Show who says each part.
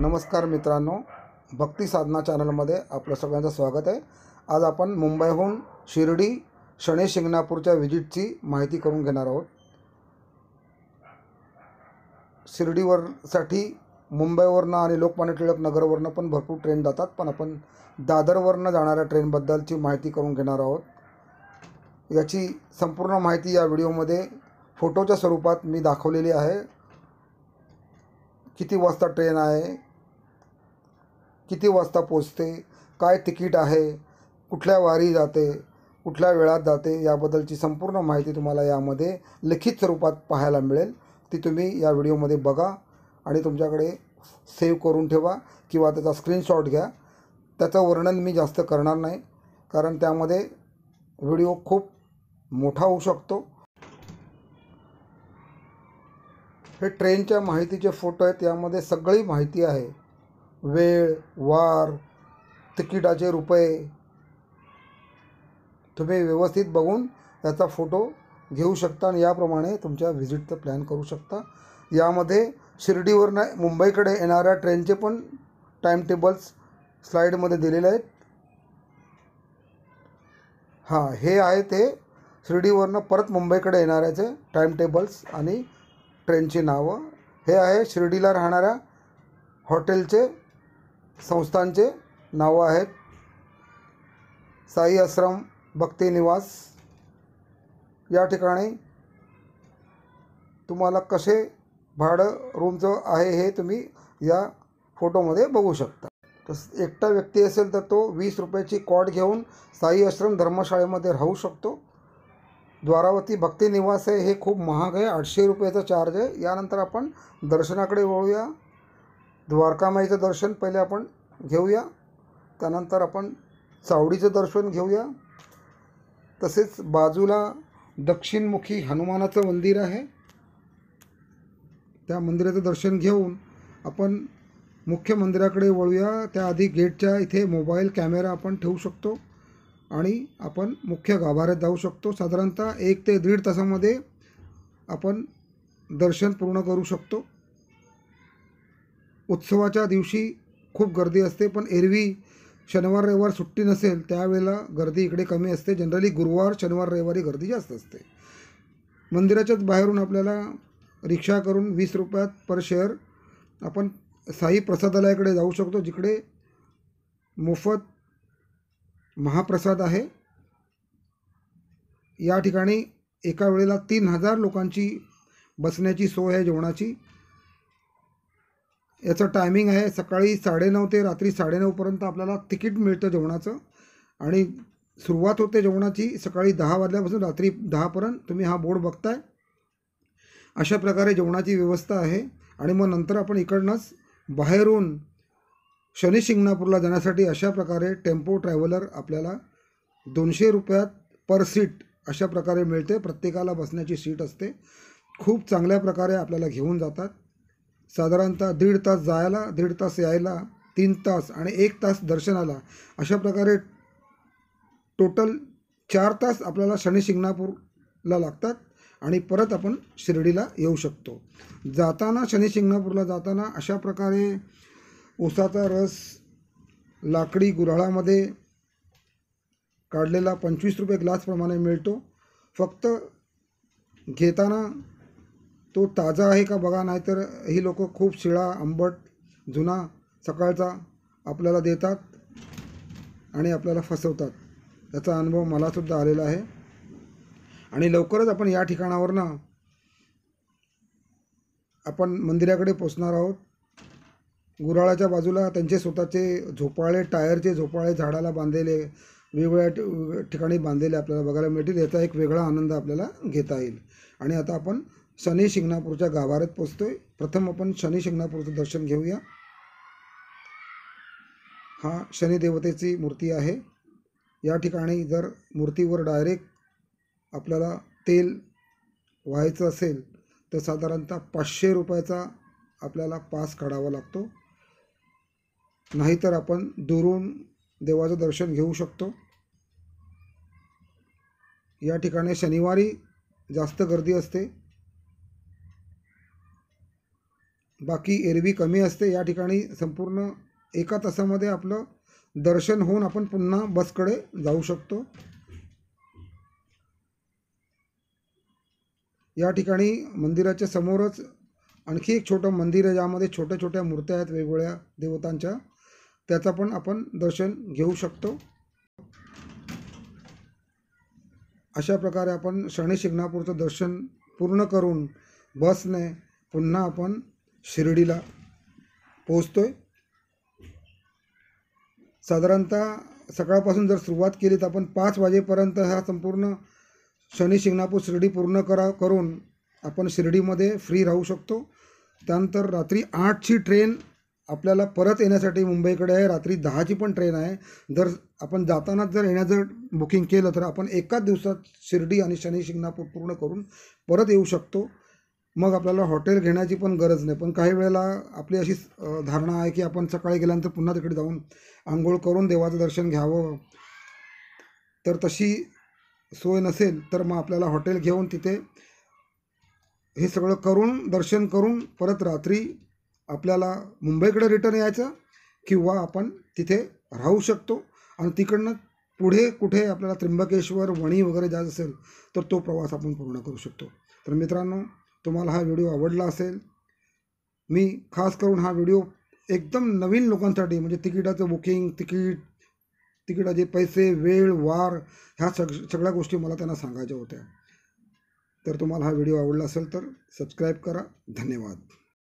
Speaker 1: नमस्कार मित्रांनो भक्ती साधना चॅनलमध्ये आपलं सगळ्यांचं स्वागत आहे आज आपण मुंबईहून शिर्डी शणे शिंगणापूरच्या व्हिजिटची माहिती करून घेणार आहोत शिर्डीवरसाठी मुंबईवरनं आणि लोकमान्य टिळक नगरवरनं पण भरपूर ट्रेन जातात पण आपण दादरवरनं जाणाऱ्या ट्रेनबद्दलची माहिती करून घेणार आहोत याची संपूर्ण माहिती या व्हिडिओमध्ये फोटोच्या स्वरूपात मी दाखवलेली आहे किती वाजता ट्रेन आहे किती वाजता पोचते काय तिकीट आहे कुठल्या वारी जाते कुठल्या वेळात जाते याबद्दलची संपूर्ण माहिती तुम्हाला यामध्ये लिखित स्वरूपात पाहायला मिळेल ती तुम्ही या व्हिडिओमध्ये बघा आणि तुमच्याकडे सेव्ह करून ठेवा किंवा त्याचा स्क्रीनशॉट घ्या त्याचं वर्णन मी जास्त करणार नाही कारण त्यामध्ये व्हिडिओ खूप मोठा होऊ शकतो हे ट्रेनच्या माहितीचे फोटो आहेत यामध्ये सगळी माहिती आहे वेळ वार तिकिटाचे रुपये तुम्ही व्यवस्थित बघून याचा फोटो घेऊ शकता आणि याप्रमाणे तुमच्या व्हिजिटचं प्लॅन करू शकता यामध्ये शिर्डीवरनं मुंबईकडे येणाऱ्या ट्रेनचे पण टेबल्स स्लाईडमध्ये दिलेले आहेत हां हे आहे ते शिर्डीवरनं परत मुंबईकडे येणाऱ्याचे टेबल्स आणि ट्रेनची नावं हे आहे शिर्डीला राहणाऱ्या हॉटेलचे संस्थांचे नावं आहेत साई आश्रम भक्ती निवास या ठिकाणी तुम्हाला कसे भाडं रूमचं आहे हे तुम्ही या फोटोमध्ये बघू शकता तसं एकटा व्यक्ती असेल तर तो वीस रुपयाची कॉड घेऊन साई आश्रम धर्मशाळेमध्ये राहू शकतो द्वारावती भक्ती निवास आहे हे खूप महाग आहे आठशे रुपयाचा चार्ज आहे यानंतर आपण दर्शनाकडे वळूया द्वारकामाईचं दर्शन पहिले आपण घेऊया त्यानंतर आपण चावडीचं दर्शन घेऊया तसेच बाजूला दक्षिणमुखी हनुमानाचं मंदिर आहे त्या मंदिराचं दर्शन घेऊन आपण मुख्य मंदिराकडे वळूया त्याआधी गेटच्या इथे मोबाईल कॅमेरा आपण ठेवू शकतो आणि आपण मुख्य गाभाऱ्यात जाऊ शकतो साधारणतः एक ते दीड तासामध्ये आपण दर्शन पूर्ण करू शकतो उत्सवाच्या दिवशी खूप गर्दी असते पण एरवी शनिवार रविवार सुट्टी नसेल त्यावेळेला गर्दी इकडे कमी असते जनरली गुरुवार शनिवार रविवारी गर्दी जास्त असते मंदिराच्याच बाहेरून आपल्याला रिक्षा करून वीस रुपयात पर शेअर आपण साई प्रसादालयाकडे जाऊ शकतो जिकडे मोफत महाप्रसाद आहे या ठिकाणी एका वेळेला तीन हजार लोकांची बसण्याची सोय आहे जेवणाची याचं टायमिंग आहे सकाळी साडेनऊ ते रात्री साडेनऊपर्यंत आपल्याला तिकीट मिळतं जेवणाचं आणि सुरुवात होते जेवणाची सकाळी दहा वाजल्यापासून रात्री दहापर्यंत तुम्ही हा बोर्ड बघताय अशा प्रकारे जेवणाची व्यवस्था आहे आणि मग नंतर आपण इकडनंच बाहेरून शनी शिंगणापूरला जाण्यासाठी अशा प्रकारे टेम्पो ट्रॅव्हलर आपल्याला दोनशे रुपयात पर सीट अशा प्रकारे मिळते प्रत्येकाला बसण्याची सीट असते खूप चांगल्या प्रकारे आपल्याला घेऊन जातात साधारणतः दीड तास जायला दीड तास यायला तीन तास आणि एक तास दर्शनाला अशा प्रकारे टोटल चार तास आपल्याला शनि शिंगणापूरला लागतात आणि परत आपण शिर्डीला येऊ शकतो जाताना शनि शिंगणापूरला जाताना अशा प्रकारे ऊसाचा रस लाकडी गुराळामध्ये काढलेला पंचवीस रुपये ग्लासप्रमाणे मिळतो फक्त घेताना तो ताजा आहे का बघा नाहीतर ही लोक खूप शिळा आंबट जुना सकाळचा आपल्याला देतात आणि आपल्याला फसवतात याचा अनुभव मलासुद्धा आलेला आहे आणि लवकरच आपण या ना आपण मंदिराकडे पोचणार आहोत गुराळाच्या बाजूला त्यांचे स्वतःचे झोपाळे टायरचे झोपाळे झाडाला बांधलेले वेगवेगळ्या ठिकाणी बांधलेले आपल्याला बघायला मिळतील याचा एक वेगळा आनंद आपल्याला घेता येईल आणि आता आपण शनी शिंगणापूरच्या गाभाऱ्यात पोचतोय प्रथम आपण शनी शिंगणापूरचं दर्शन घेऊया हा शनिदेवतेची मूर्ती आहे या ठिकाणी जर मूर्तीवर डायरेक्ट आपल्याला तेल व्हायचं असेल तर साधारणतः पाचशे रुपयाचा आपल्याला पास काढावा लागतो नाहीतर आपण दुरून देवाचं दर्शन घेऊ शकतो या ठिकाणी शनिवारी जास्त गर्दी असते बाकी एरवी कमी असते या ठिकाणी संपूर्ण एका तासामध्ये आपलं दर्शन होऊन आपण पुन्हा बसकडे जाऊ शकतो या ठिकाणी मंदिराच्या समोरच आणखी एक छोटं मंदिर आहे ज्यामध्ये छोट्या छोट्या मूर्त्या आहेत वेगवेगळ्या देवतांच्या त्याचं पण आपण दर्शन घेऊ शकतो अशा प्रकारे आपण शनि शिंगणापूरचं दर्शन पूर्ण करून बसने पुन्हा आपण शिर्डीला पोचतो आहे साधारणतः सकाळपासून जर सुरुवात केली तर आपण पाच वाजेपर्यंत हा संपूर्ण शनी शिंगणापूर शिर्डी पूर्ण करा करून आपण शिर्डीमध्ये फ्री राहू शकतो त्यानंतर रात्री आठची ट्रेन आपल्याला परत येण्यासाठी मुंबईकडे आहे रात्री दहाची पण ट्रेन आहे जर आपण जाताना जर येण्याचं जर बुकिंग केलं तर आपण एकाच दिवसात शिर्डी आणि शनी शिंगणापूर पूर्ण करून परत येऊ शकतो मग आपल्याला हॉटेल घेण्याची पण गरज नाही पण काही वेळेला आपली अशी धारणा आहे की आपण सकाळी गेल्यानंतर पुन्हा तिकडे जाऊन आंघोळ करून देवाचं दर्शन घ्यावं तर तशी सोय नसेल तर मग आपल्याला हॉटेल घेऊन तिथे हे सगळं करून दर्शन करून परत रात्री आपल्याला मुंबईकडे रिटर्न यायचं किंवा आपण तिथे राहू शकतो आणि तिकडनं पुढे कुठे आपल्याला त्र्यंबकेश्वर वणी वगैरे जायचं असेल तर तो प्रवास आपण पूर्ण करू शकतो तर मित्रांनो तुम्हाला हा व्हिडिओ आवडला असेल मी खास करून हा व्हिडिओ एकदम नवीन लोकांसाठी म्हणजे तिकिटाचं बुकिंग तिकीट तिकिटाचे पैसे वेळ वार ह्या सग सगळ्या गोष्टी मला त्यांना सांगायच्या होत्या तर तुम्हाला हा व्हिडिओ आवडला असेल तर सबस्क्राईब करा धन्यवाद